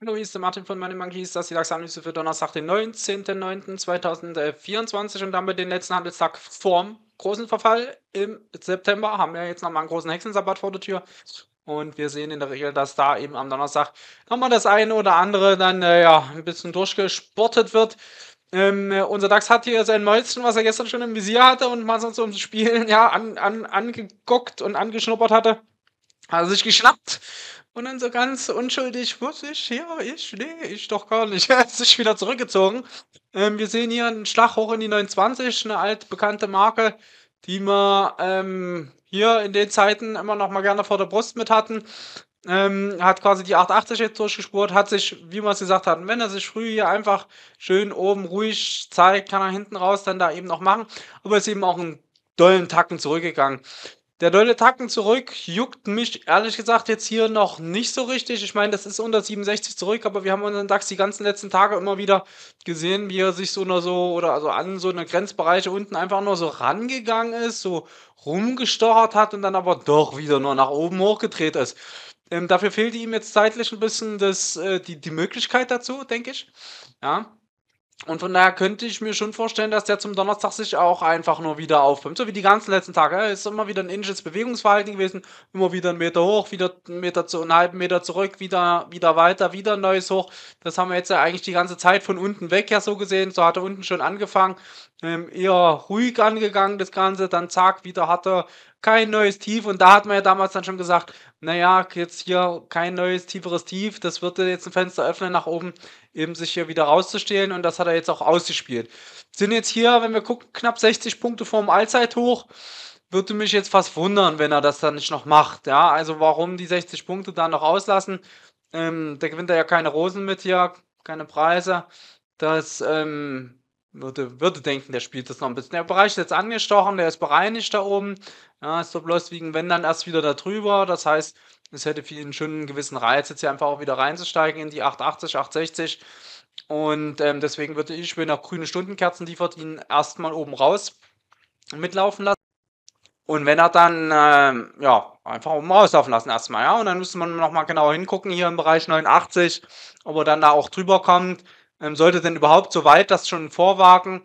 Hallo, hier ist der Martin von Money Monkeys. Das ist die DAX-Analyse für Donnerstag, den 19.09.2024 und damit den letzten Handelstag vorm großen Verfall im September. Haben wir jetzt nochmal einen großen Hexensabbat vor der Tür. Und wir sehen in der Regel, dass da eben am Donnerstag nochmal das eine oder andere dann äh, ja, ein bisschen durchgesportet wird. Ähm, äh, unser DAX hat hier sein Mäuschen, was er gestern schon im Visier hatte und mal so ums Spielen ja, an, an, angeguckt und angeschnuppert hatte. Hat er sich geschnappt und dann so ganz unschuldig, was ich, ja, ich, nee, ich doch gar nicht. Er hat sich wieder zurückgezogen. Ähm, wir sehen hier einen Schlag hoch in die 29, eine altbekannte Marke, die wir ähm, hier in den Zeiten immer noch mal gerne vor der Brust mit hatten. Ähm, hat quasi die 880 jetzt durchgespurt, hat sich, wie man es gesagt hat, wenn er sich früh hier einfach schön oben ruhig zeigt, kann er hinten raus dann da eben noch machen. Aber ist eben auch einen dollen Tacken zurückgegangen. Der dolle Tacken zurück juckt mich ehrlich gesagt jetzt hier noch nicht so richtig. Ich meine, das ist unter 67 zurück, aber wir haben unseren DAX die ganzen letzten Tage immer wieder gesehen, wie er sich so oder so oder also an so eine Grenzbereiche unten einfach nur so rangegangen ist, so rumgestochert hat und dann aber doch wieder nur nach oben hochgedreht ist. Ähm, dafür fehlte ihm jetzt zeitlich ein bisschen das, äh, die, die Möglichkeit dazu, denke ich. Ja. Und von daher könnte ich mir schon vorstellen, dass der zum Donnerstag sich auch einfach nur wieder aufpimmt. So wie die ganzen letzten Tage. Er ist immer wieder ein inches Bewegungsverhalten gewesen. Immer wieder einen Meter hoch, wieder einen Meter zu, einen halben Meter zurück, wieder, wieder weiter, wieder ein neues hoch. Das haben wir jetzt ja eigentlich die ganze Zeit von unten weg ja so gesehen. So hat er unten schon angefangen. Ähm, eher ruhig angegangen, das Ganze. Dann zack, wieder hat er kein neues Tief. Und da hat man ja damals dann schon gesagt, naja, jetzt hier kein neues, tieferes Tief, das wird jetzt ein Fenster öffnen nach oben, eben sich hier wieder rauszustehlen und das hat er jetzt auch ausgespielt. Sind jetzt hier, wenn wir gucken, knapp 60 Punkte vorm Allzeithoch. Würde mich jetzt fast wundern, wenn er das dann nicht noch macht. Ja, also warum die 60 Punkte dann noch auslassen? Ähm, da gewinnt er ja keine Rosen mit hier, keine Preise. Das ähm, würde, würde denken, der spielt das noch ein bisschen. Der Bereich ist jetzt angestochen, der ist bereinigt da oben. Ja, ist so bloß wegen wenn dann erst wieder da drüber. Das heißt, es hätte für ihn schon einen gewissen Reiz, jetzt hier einfach auch wieder reinzusteigen in die 880, 860. Und ähm, deswegen würde ich wenn er grüne Stundenkerzen liefert ihn erstmal oben raus mitlaufen lassen. Und wenn er dann, ähm, ja, einfach oben rauslaufen lassen erstmal, ja. Und dann müsste man nochmal genauer hingucken hier im Bereich 89, ob er dann da auch drüber kommt ähm, sollte denn überhaupt so weit das schon vorwagen?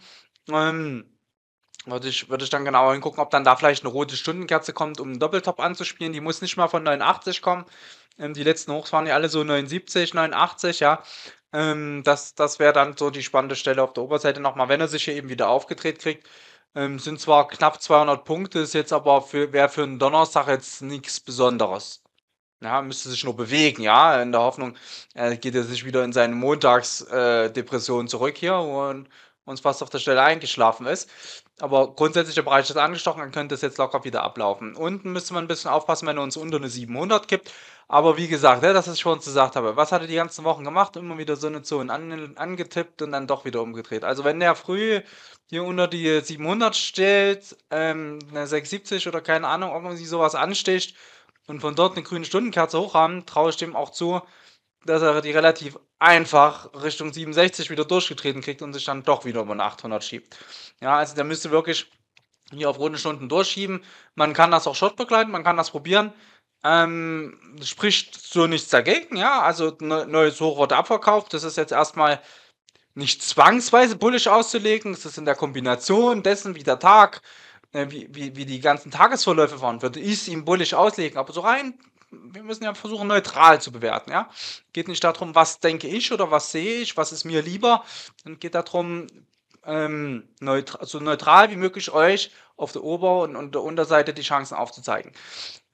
Ähm, würde ich, würde ich dann genauer hingucken, ob dann da vielleicht eine rote Stundenkerze kommt, um einen Doppeltop anzuspielen. Die muss nicht mal von 89 kommen. Ähm, die letzten Hochs waren ja alle so 79, 89, ja. Ähm, das das wäre dann so die spannende Stelle auf der Oberseite nochmal, wenn er sich hier eben wieder aufgedreht kriegt. Ähm, sind zwar knapp 200 Punkte, ist jetzt aber für, für einen Donnerstag jetzt nichts Besonderes ja, müsste sich nur bewegen, ja, in der Hoffnung, äh, geht er sich wieder in seine Montagsdepression äh, zurück hier und uns fast auf der Stelle eingeschlafen ist. Aber grundsätzlich der Bereich ist angestochen, dann könnte es jetzt locker wieder ablaufen. Unten müsste man ein bisschen aufpassen, wenn er uns unter eine 700 kippt. Aber wie gesagt, ja, ne, das ich vorhin gesagt habe. Was hat er die ganzen Wochen gemacht? Immer wieder so eine Zone an, angetippt und dann doch wieder umgedreht. Also wenn der früh hier unter die 700 steht, ähm, eine 670 oder keine Ahnung, ob man sich sowas ansticht, und von dort eine grüne Stundenkerze hoch haben, traue ich dem auch zu, dass er die relativ einfach Richtung 67 wieder durchgetreten kriegt und sich dann doch wieder über eine 800 schiebt. Ja, also der müsste wirklich hier auf runde Stunden durchschieben. Man kann das auch Shot begleiten, man kann das probieren. Ähm, spricht so nichts dagegen, ja. Also ne, neues Hoch abverkauft. Das ist jetzt erstmal nicht zwangsweise bullisch auszulegen. Es ist in der Kombination dessen, wie der Tag äh, wie, wie, wie die ganzen Tagesverläufe waren, würde ich es ihm bullisch auslegen, aber so rein, wir müssen ja versuchen, neutral zu bewerten, ja. Geht nicht darum, was denke ich oder was sehe ich, was ist mir lieber, dann geht darum, ähm, neutral, so neutral wie möglich euch auf der Ober- und, und der Unterseite die Chancen aufzuzeigen.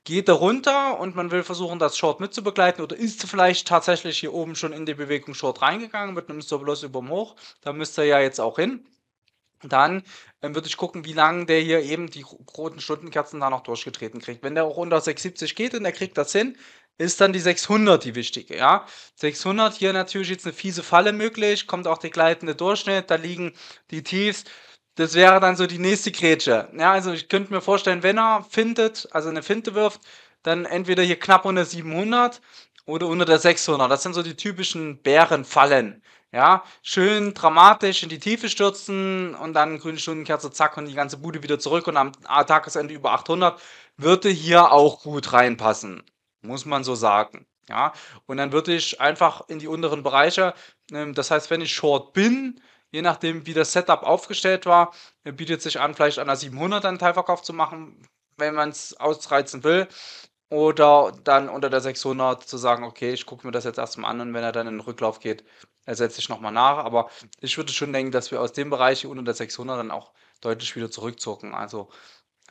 Geht er runter und man will versuchen, das Short mitzubegleiten oder ist vielleicht tatsächlich hier oben schon in die Bewegung Short reingegangen mit einem Stop-Loss überm Hoch. Da müsst ihr ja jetzt auch hin dann ähm, würde ich gucken, wie lange der hier eben die roten Stundenkerzen da noch durchgetreten kriegt. Wenn der auch unter 670 geht und er kriegt das hin, ist dann die 600 die wichtige, ja. 600 hier natürlich jetzt eine fiese Falle möglich, kommt auch der gleitende Durchschnitt, da liegen die Tiefs. Das wäre dann so die nächste Grätsche. Ja, also ich könnte mir vorstellen, wenn er findet, also eine Finte wirft, dann entweder hier knapp unter 700 oder unter der 600. Das sind so die typischen Bärenfallen. Ja, schön dramatisch in die Tiefe stürzen und dann grüne Stundenkerze, zack, und die ganze Bude wieder zurück und am ah, Tagesende über 800 würde hier auch gut reinpassen. Muss man so sagen. Ja, und dann würde ich einfach in die unteren Bereiche, ähm, das heißt, wenn ich short bin, je nachdem, wie das Setup aufgestellt war, äh, bietet sich an, vielleicht an der 700 einen Teilverkauf zu machen, wenn man es ausreizen will. Oder dann unter der 600 zu sagen, okay, ich gucke mir das jetzt erstmal an und wenn er dann in den Rücklauf geht, ersetze ich nochmal nach. Aber ich würde schon denken, dass wir aus dem Bereich hier unter der 600 dann auch deutlich wieder zurückzucken. Also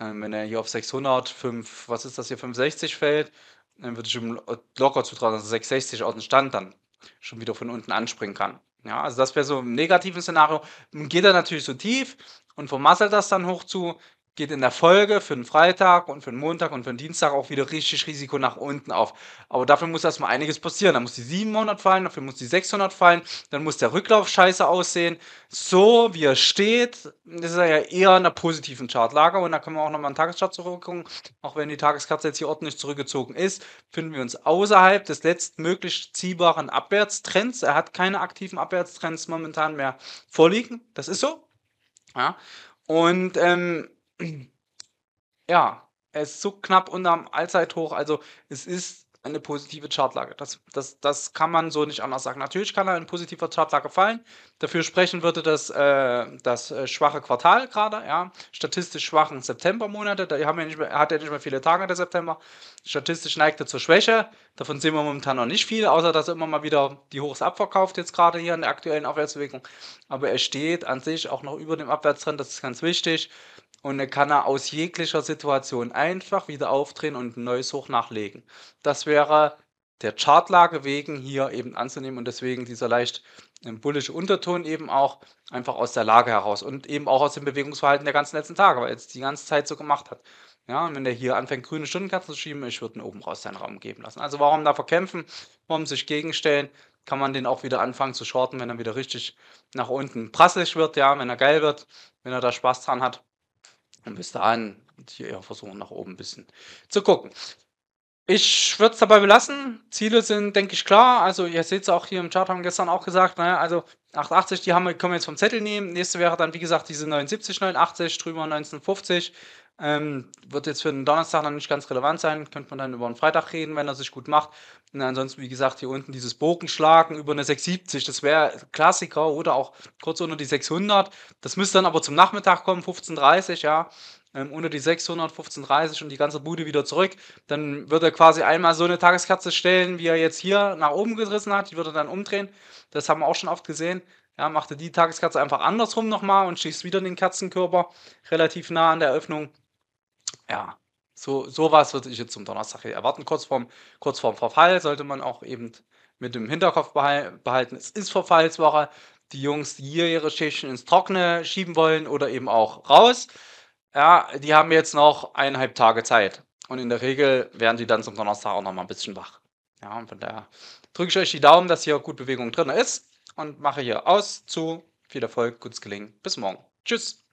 ähm, wenn er hier auf 600, 5, was ist das hier, 560 fällt, dann würde ich ihm locker zutrauen, dass er 660 aus dem Stand dann schon wieder von unten anspringen kann. Ja, also das wäre so im negativen Szenario. Geht er natürlich so tief und vermasselt das dann hoch zu, geht in der Folge für den Freitag und für den Montag und für den Dienstag auch wieder richtig Risiko nach unten auf. Aber dafür muss erstmal einiges passieren. Da muss die 700 fallen, dafür muss die 600 fallen, dann muss der Rücklauf scheiße aussehen. So wie er steht, ist er ja eher in der positiven Chartlage und da können wir auch nochmal einen Tageschart zurückgucken. Auch wenn die Tageskarte jetzt hier ordentlich zurückgezogen ist, finden wir uns außerhalb des letztmöglich ziehbaren Abwärtstrends. Er hat keine aktiven Abwärtstrends momentan mehr vorliegen. Das ist so. Ja. Und ähm, ja, er ist so knapp unterm Allzeithoch. Also es ist eine positive Chartlage. Das, das, das kann man so nicht anders sagen. Natürlich kann er in positiver Chartlage fallen. Dafür sprechen würde das, äh, das äh, schwache Quartal gerade, ja. Statistisch schwachen Septembermonate. Da haben wir nicht mehr, hat er ja nicht mehr viele Tage der September. Statistisch neigt er zur Schwäche. Davon sehen wir momentan noch nicht viel, außer dass er immer mal wieder die Hochs abverkauft, jetzt gerade hier in der aktuellen Aufwärtsbewegung. Aber er steht an sich auch noch über dem Abwärtstrend, das ist ganz wichtig. Und dann kann er aus jeglicher Situation einfach wieder aufdrehen und ein neues Hoch nachlegen. Das wäre der Chartlage wegen hier eben anzunehmen und deswegen dieser leicht ähm, bullische Unterton eben auch einfach aus der Lage heraus und eben auch aus dem Bewegungsverhalten der ganzen letzten Tage, weil er jetzt die ganze Zeit so gemacht hat. Ja, und wenn der hier anfängt, grüne Stundenkerzen zu schieben, ich würde ihn oben raus seinen Raum geben lassen. Also warum da verkämpfen, warum sich gegenstellen, kann man den auch wieder anfangen zu shorten, wenn er wieder richtig nach unten prasselig wird, ja, wenn er geil wird, wenn er da Spaß dran hat. Und bis dahin hier eher versuchen, nach oben ein bisschen zu gucken. Ich würde es dabei belassen. Ziele sind, denke ich, klar. Also, ihr seht es auch hier im Chart, haben gestern auch gesagt, naja, ne? also 880, die haben, können wir jetzt vom Zettel nehmen. Nächste wäre dann, wie gesagt, diese 79, 89, drüber 1950. Ähm, wird jetzt für den Donnerstag noch nicht ganz relevant sein, könnte man dann über einen Freitag reden, wenn er sich gut macht. Und ansonsten, wie gesagt, hier unten dieses Bogenschlagen über eine 670, das wäre Klassiker oder auch kurz unter die 600. Das müsste dann aber zum Nachmittag kommen, 15.30 ja. Ähm, unter die 600, 15.30 und die ganze Bude wieder zurück. Dann würde er quasi einmal so eine Tageskerze stellen, wie er jetzt hier nach oben gerissen hat. Die würde er dann umdrehen. Das haben wir auch schon oft gesehen. Ja, macht er die Tageskerze einfach andersrum nochmal und schießt wieder in den Kerzenkörper relativ nah an der Öffnung. Ja, so, sowas würde ich jetzt zum Donnerstag erwarten. Kurz vorm, kurz vorm Verfall sollte man auch eben mit dem Hinterkopf behalten. Es ist Verfallswoche. Die Jungs, die hier ihre Schichten ins Trockene schieben wollen oder eben auch raus, ja, die haben jetzt noch eineinhalb Tage Zeit. Und in der Regel werden die dann zum Donnerstag auch noch mal ein bisschen wach. Ja, und von daher drücke ich euch die Daumen, dass hier gut Bewegung drin ist und mache hier aus zu. Viel Erfolg, gutes Gelingen. Bis morgen. Tschüss.